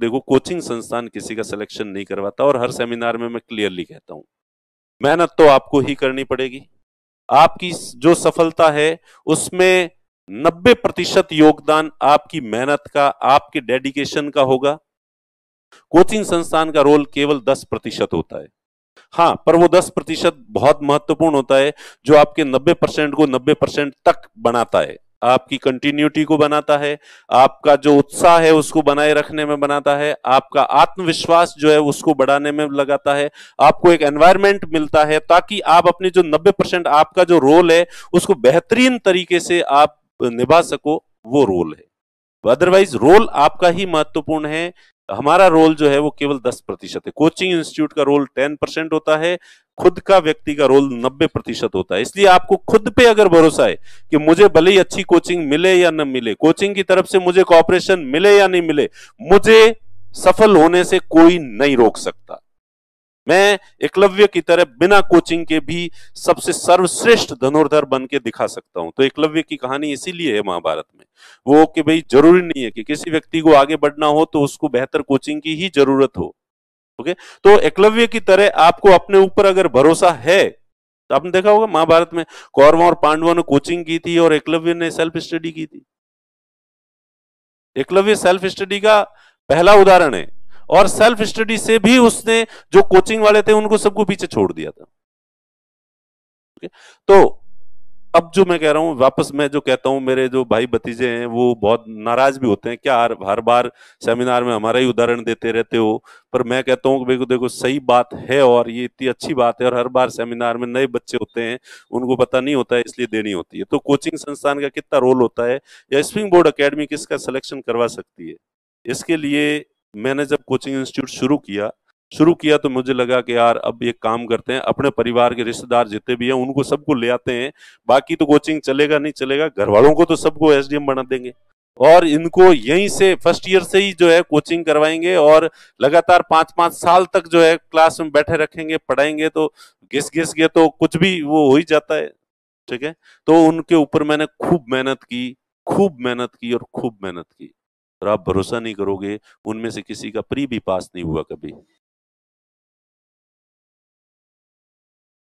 देखो कोचिंग संस्थान किसी का सिलेक्शन नहीं करवाता और हर सेमिनार में मैं क्लियरली कहता हूं मेहनत तो आपको ही करनी पड़ेगी आपकी जो सफलता है उसमें 90 प्रतिशत योगदान आपकी मेहनत का आपके डेडिकेशन का होगा कोचिंग संस्थान का रोल केवल 10 प्रतिशत होता है हाँ पर वो 10 प्रतिशत बहुत महत्वपूर्ण होता है जो आपके 90 परसेंट को 90 परसेंट तक बनाता है आपकी कंटिन्यूटी को बनाता है आपका जो उत्साह है उसको बनाए रखने में बनाता है आपका आत्मविश्वास जो है उसको बढ़ाने में लगाता है आपको एक एनवायरमेंट मिलता है ताकि आप अपने जो 90 परसेंट आपका जो रोल है उसको बेहतरीन तरीके से आप निभा सको वो रोल है अदरवाइज रोल आपका ही महत्वपूर्ण है हमारा रोल जो है वो केवल 10 प्रतिशत है कोचिंग इंस्टीट्यूट का रोल 10 परसेंट होता है खुद का व्यक्ति का रोल 90 प्रतिशत होता है इसलिए आपको खुद पे अगर भरोसा है कि मुझे भले ही अच्छी कोचिंग मिले या न मिले कोचिंग की तरफ से मुझे कॉपरेशन मिले या नहीं मिले मुझे सफल होने से कोई नहीं रोक सकता मैं एकलव्य की तरह बिना कोचिंग के भी सबसे सर्वश्रेष्ठ धनुर्धर बन के दिखा सकता हूं तो एकलव्य की कहानी इसीलिए है महाभारत में वो कि भाई जरूरी नहीं है कि किसी व्यक्ति को आगे बढ़ना हो तो उसको बेहतर कोचिंग की ही जरूरत हो ओके तो एकलव्य की तरह आपको अपने ऊपर अगर भरोसा है तो आपने देखा होगा महाभारत में कौरवों और पांडवों ने कोचिंग की थी और एकलव्य ने सेल्फ स्टडी की थी एकलव्य सेल्फ स्टडी का पहला उदाहरण है और सेल्फ स्टडी से भी उसने जो कोचिंग वाले थे उनको सबको पीछे छोड़ दिया था तो अब जो मैं कह रहा हूँ वापस मैं जो कहता हूँ मेरे जो भाई भतीजे हैं वो बहुत नाराज भी होते हैं क्या हर हर बार सेमिनार में हमारा ही उदाहरण देते रहते हो पर मैं कहता हूँ देखो देखो सही बात है और ये इतनी अच्छी बात है और हर बार सेमिनार में नए बच्चे होते हैं उनको पता नहीं होता है इसलिए देनी होती है तो कोचिंग संस्थान का कितना रोल होता है या स्विंग बोर्ड अकेडमी किसका सिलेक्शन करवा सकती है इसके लिए मैंने जब कोचिंग इंस्टीट्यूट शुरू किया शुरू किया तो मुझे लगा कि यार अब ये काम करते हैं अपने परिवार के रिश्तेदार जितने भी हैं उनको सबको ले आते हैं बाकी तो कोचिंग चलेगा नहीं चलेगा घर वालों को तो सबको एस बना देंगे और इनको यहीं से फर्स्ट ईयर से ही जो है कोचिंग करवाएंगे और लगातार पांच पांच साल तक जो है क्लास में बैठे रखेंगे पढ़ाएंगे तो घिस घिस गए तो कुछ भी वो हो ही जाता है ठीक है तो उनके ऊपर मैंने खूब मेहनत की खूब मेहनत की और खूब मेहनत की और आप भरोसा नहीं करोगे उनमें से किसी का प्री भी पास नहीं हुआ कभी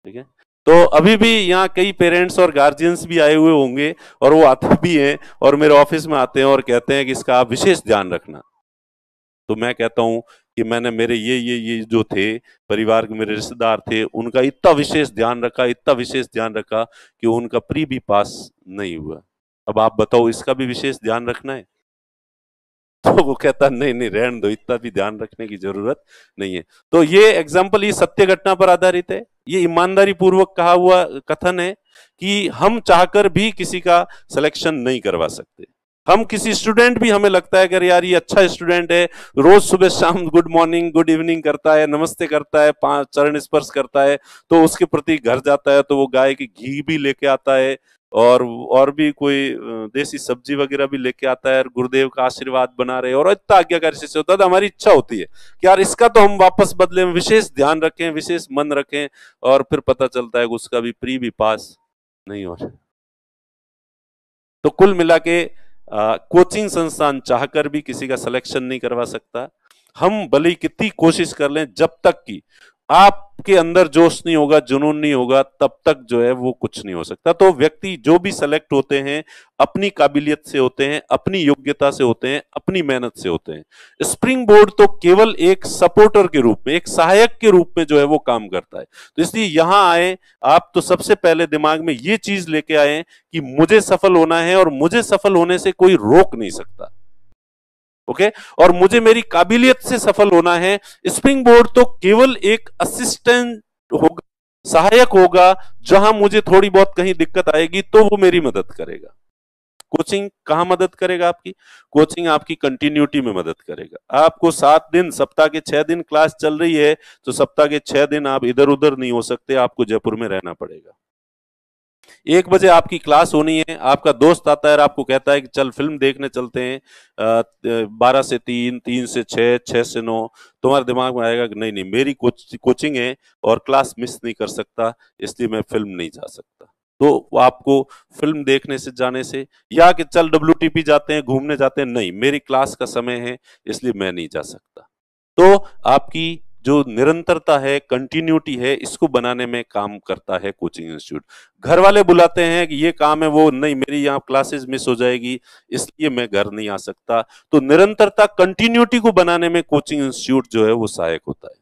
ठीक है तो अभी भी यहाँ कई पेरेंट्स और गार्जियंस भी आए हुए होंगे और वो आते भी हैं और मेरे ऑफिस में आते हैं और कहते हैं कि इसका आप विशेष ध्यान रखना तो मैं कहता हूं कि मैंने मेरे ये ये ये जो थे परिवार के मेरे रिश्तेदार थे उनका इतना विशेष ध्यान रखा इतना विशेष ध्यान रखा कि उनका प्री भी पास नहीं हुआ अब आप बताओ इसका भी विशेष ध्यान रखना है तो वो कहता नहीं नहीं रहन दो इतना भी ध्यान रखने की जरूरत नहीं है तो ये एग्जाम्पल ये सत्य घटना पर आधारित है ये ईमानदारी पूर्वक कहा हुआ कथन है कि हम चाहकर भी किसी का सिलेक्शन नहीं करवा सकते हम किसी स्टूडेंट भी हमें लगता है अगर यार ये अच्छा स्टूडेंट है रोज सुबह शाम गुड मॉर्निंग गुड इवनिंग करता है नमस्ते करता है चरण स्पर्श करता है तो उसके प्रति घर जाता है तो वो गाय की घी भी लेके आता है और और भी कोई देसी सब्जी वगैरह भी लेके आता है गुरुदेव का आशीर्वाद बना रहे और इतना आज्ञाकारी शिष्य होता है तो हमारी इच्छा होती है कि यार इसका तो हम वापस बदले में विशेष ध्यान रखें विशेष मन रखें और फिर पता चलता है कि उसका भी प्री भी पास नहीं हो रहा तो कुल मिला के आ, कोचिंग संस्थान चाहकर भी किसी का सिलेक्शन नहीं करवा सकता हम भले कितनी कोशिश कर लें जब तक कि आपके अंदर जोश नहीं होगा जुनून नहीं होगा तब तक जो है वो कुछ नहीं हो सकता तो व्यक्ति जो भी सेलेक्ट होते हैं अपनी काबिलियत से होते हैं अपनी योग्यता से होते हैं अपनी मेहनत से होते हैं स्प्रिंग बोर्ड तो केवल एक सपोर्टर के रूप में एक सहायक के रूप में जो है वो काम करता है तो इसलिए यहां आए आप तो सबसे पहले दिमाग में ये चीज लेके आए कि मुझे सफल होना है और मुझे सफल होने से कोई रोक नहीं सकता ओके और मुझे मेरी काबिलियत से सफल होना है स्प्रिंग बोर्ड तो केवल एक असिस्टेंट होगा सहायक होगा जहां मुझे थोड़ी बहुत कहीं दिक्कत आएगी तो वो मेरी मदद करेगा कोचिंग कहाँ मदद करेगा आपकी कोचिंग आपकी कंटिन्यूटी में मदद करेगा आपको सात दिन सप्ताह के छह दिन क्लास चल रही है तो सप्ताह के छह दिन आप इधर उधर नहीं हो सकते आपको जयपुर में रहना पड़ेगा एक बजे आपकी क्लास होनी है आपका दोस्त आता है और आपको कहता है कि चल फिल्म देखने चलते हैं बारह से तीन तीन से छः छः से नौ तुम्हारे दिमाग में आएगा कि नहीं नहीं मेरी कोच, कोचिंग है और क्लास मिस नहीं कर सकता इसलिए मैं फिल्म नहीं जा सकता तो आपको फिल्म देखने से जाने से या कि चल डब्ल्यू जाते हैं घूमने जाते हैं नहीं मेरी क्लास का समय है इसलिए मैं नहीं जा सकता तो आपकी जो निरंतरता है कंटिन्यूटी है इसको बनाने में काम करता है कोचिंग इंस्टीट्यूट घर वाले बुलाते हैं कि ये काम है वो नहीं मेरी यहाँ क्लासेस मिस हो जाएगी इसलिए मैं घर नहीं आ सकता तो निरंतरता कंटिन्यूटी को बनाने में कोचिंग इंस्टीट्यूट जो है वो सहायक होता है